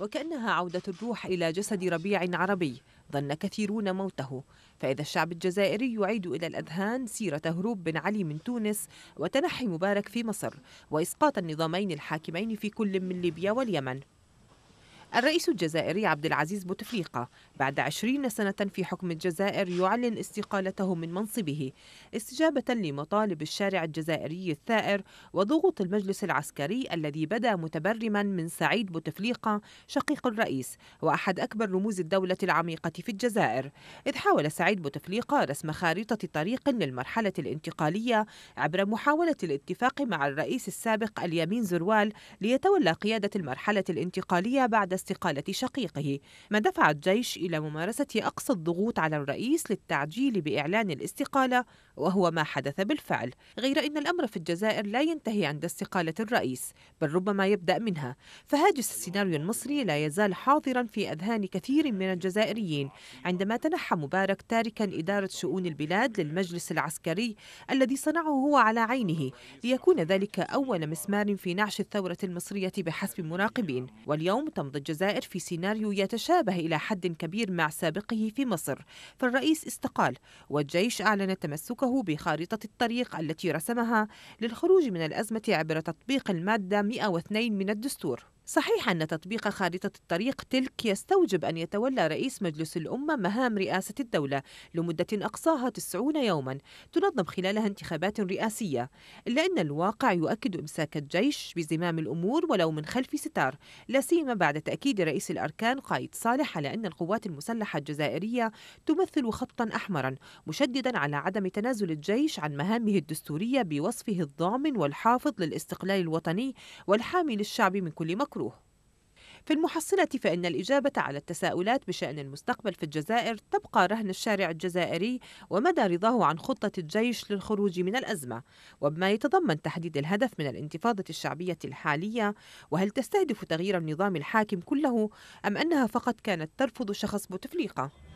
وكأنها عودة الروح إلى جسد ربيع عربي ظن كثيرون موته فإذا الشعب الجزائري يعيد إلى الأذهان سيرة هروب بن علي من تونس وتنحي مبارك في مصر وإسقاط النظامين الحاكمين في كل من ليبيا واليمن الرئيس الجزائري عبد العزيز بوتفليقة بعد عشرين سنة في حكم الجزائر يعلن استقالته من منصبه استجابة لمطالب الشارع الجزائري الثائر وضغوط المجلس العسكري الذي بدا متبرما من سعيد بوتفليقة شقيق الرئيس وأحد أكبر رموز الدولة العميقة في الجزائر إذ حاول سعيد بوتفليقة رسم خارطة طريق للمرحلة الانتقالية عبر محاولة الاتفاق مع الرئيس السابق اليمين زروال ليتولى قيادة المرحلة الانتقالية بعد استقالة شقيقه ما دفع الجيش إلى ممارسة أقصى الضغوط على الرئيس للتعجيل بإعلان الاستقالة وهو ما حدث بالفعل غير أن الأمر في الجزائر لا ينتهي عند استقالة الرئيس بل ربما يبدأ منها فهاجس السيناريو المصري لا يزال حاضرا في أذهان كثير من الجزائريين عندما تنحى مبارك تاركا إدارة شؤون البلاد للمجلس العسكري الذي صنعه هو على عينه ليكون ذلك أول مسمار في نعش الثورة المصرية بحسب مراقبين واليوم تمضي الجزائر في سيناريو يتشابه إلى حد كبير مع سابقه في مصر فالرئيس استقال والجيش أعلن تمسكه بخارطة الطريق التي رسمها للخروج من الأزمة عبر تطبيق المادة 102 من الدستور صحيح أن تطبيق خارطة الطريق تلك يستوجب أن يتولى رئيس مجلس الأمة مهام رئاسة الدولة لمدة أقصاها 90 يوما تنظم خلالها انتخابات رئاسية إلا أن الواقع يؤكد إمساك الجيش بزمام الأمور ولو من خلف ستار لا سيما بعد تأكيد رئيس الأركان قايد صالح على أن القوات المسلحة الجزائرية تمثل خطا أحمرا مشددا على عدم تنازل الجيش عن مهامه الدستورية بوصفه الضامن والحافظ للاستقلال الوطني والحامي للشعب من كل مكروه المكروه في المحصلة فإن الإجابة على التساؤلات بشأن المستقبل في الجزائر تبقى رهن الشارع الجزائري ومدى رضاه عن خطة الجيش للخروج من الأزمة، وبما يتضمن تحديد الهدف من الانتفاضة الشعبية الحالية، وهل تستهدف تغيير النظام الحاكم كله أم أنها فقط كانت ترفض شخص بوتفليقة؟